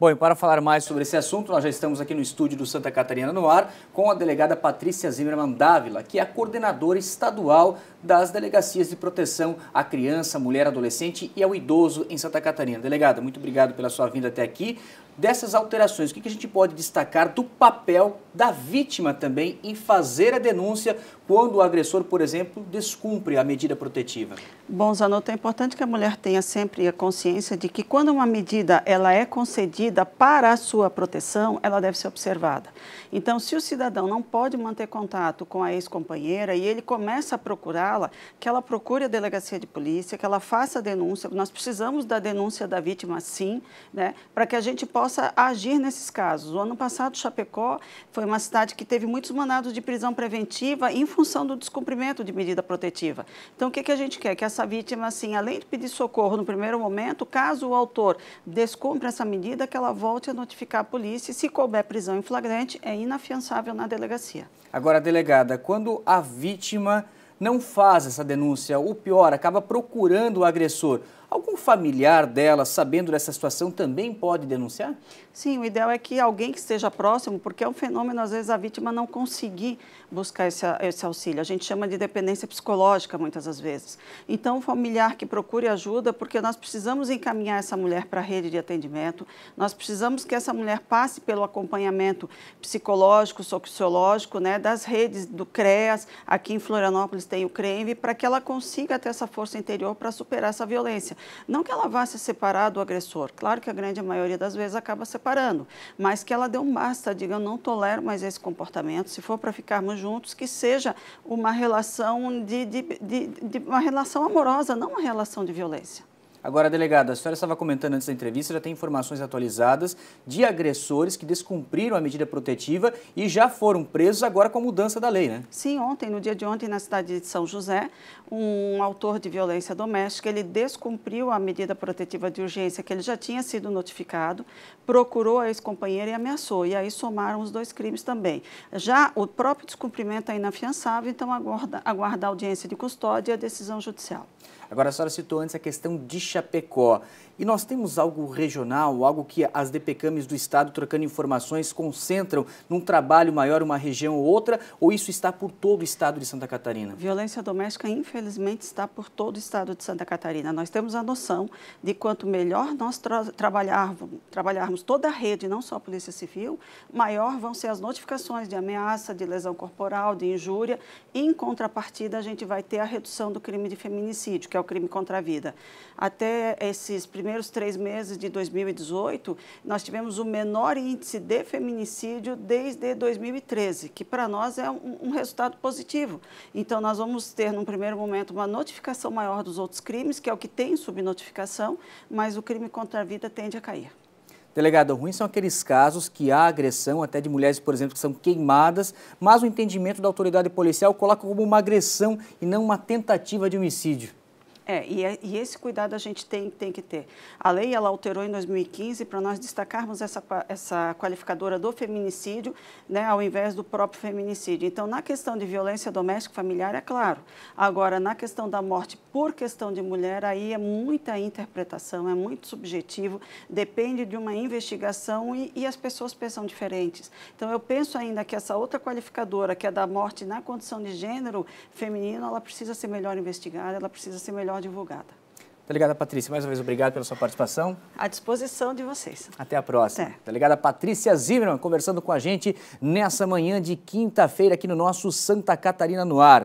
Bom, e para falar mais sobre esse assunto, nós já estamos aqui no estúdio do Santa Catarina no Ar com a delegada Patrícia Zimmermann Dávila, que é a coordenadora estadual das Delegacias de Proteção à Criança, Mulher, Adolescente e ao Idoso em Santa Catarina. Delegada, muito obrigado pela sua vinda até aqui dessas alterações, o que a gente pode destacar do papel da vítima também em fazer a denúncia quando o agressor, por exemplo, descumpre a medida protetiva? Bom, Zanotto, é importante que a mulher tenha sempre a consciência de que quando uma medida ela é concedida para a sua proteção, ela deve ser observada. Então, se o cidadão não pode manter contato com a ex-companheira e ele começa a procurá-la, que ela procure a delegacia de polícia, que ela faça a denúncia. Nós precisamos da denúncia da vítima, sim, né, para que a gente possa possa agir nesses casos. O ano passado, Chapecó foi uma cidade que teve muitos mandados de prisão preventiva em função do descumprimento de medida protetiva. Então, o que, que a gente quer? Que essa vítima, assim, além de pedir socorro no primeiro momento, caso o autor descumpra essa medida, que ela volte a notificar a polícia e, se couber prisão em flagrante, é inafiançável na delegacia. Agora, delegada, quando a vítima não faz essa denúncia, ou pior, acaba procurando o agressor. Algum familiar dela, sabendo dessa situação, também pode denunciar? Sim, o ideal é que alguém que esteja próximo, porque é um fenômeno, às vezes, a vítima não conseguir buscar esse, esse auxílio. A gente chama de dependência psicológica, muitas das vezes. Então, o familiar que procure ajuda, porque nós precisamos encaminhar essa mulher para a rede de atendimento, nós precisamos que essa mulher passe pelo acompanhamento psicológico, sociológico, né, das redes do CREAS, aqui em Florianópolis tem o CREME, para que ela consiga ter essa força interior para superar essa violência. Não que ela vá se separar do agressor, claro que a grande maioria das vezes acaba separando, mas que ela dê um basta, diga, eu não tolero mais esse comportamento, se for para ficarmos juntos, que seja uma relação de, de, de, de uma relação amorosa, não uma relação de violência. Agora, delegada, a senhora estava comentando antes da entrevista, já tem informações atualizadas de agressores que descumpriram a medida protetiva e já foram presos agora com a mudança da lei, né? Sim, ontem, no dia de ontem, na cidade de São José, um autor de violência doméstica, ele descumpriu a medida protetiva de urgência que ele já tinha sido notificado, procurou a ex-companheira e ameaçou, e aí somaram os dois crimes também. Já o próprio descumprimento é inafiançável, então aguarda, aguarda a audiência de custódia e a decisão judicial. Agora, a senhora citou antes a questão de Chapecó. E nós temos algo regional, algo que as DPCAMs do Estado, trocando informações, concentram num trabalho maior uma região ou outra, ou isso está por todo o Estado de Santa Catarina? Violência doméstica, infelizmente, está por todo o Estado de Santa Catarina. Nós temos a noção de quanto melhor nós tra trabalharmos, trabalharmos toda a rede, não só a Polícia Civil, maior vão ser as notificações de ameaça, de lesão corporal, de injúria. E, em contrapartida, a gente vai ter a redução do crime de feminicídio, que é o crime contra a vida. A até esses primeiros três meses de 2018, nós tivemos o menor índice de feminicídio desde 2013, que para nós é um, um resultado positivo. Então, nós vamos ter, num primeiro momento, uma notificação maior dos outros crimes, que é o que tem subnotificação, mas o crime contra a vida tende a cair. Delegado, ruim são aqueles casos que há agressão, até de mulheres, por exemplo, que são queimadas, mas o entendimento da autoridade policial coloca como uma agressão e não uma tentativa de homicídio. É e, é, e, esse cuidado a gente tem, tem que ter. A lei ela alterou em 2015 para nós destacarmos essa, essa qualificadora do feminicídio, né, ao invés do próprio feminicídio. Então, na questão de violência doméstica familiar, é claro. Agora, na questão da morte por questão de mulher, aí é muita interpretação, é muito subjetivo, depende de uma investigação e, e as pessoas pensam diferentes. Então, eu penso ainda que essa outra qualificadora, que é da morte na condição de gênero feminino, ela precisa ser melhor investigada, ela precisa ser melhor advogada. Delegada tá Patrícia, mais uma vez obrigado pela sua participação. À disposição de vocês. Até a próxima. Até. Delegada tá Patrícia Zimmermann conversando com a gente nessa manhã de quinta-feira aqui no nosso Santa Catarina no Ar.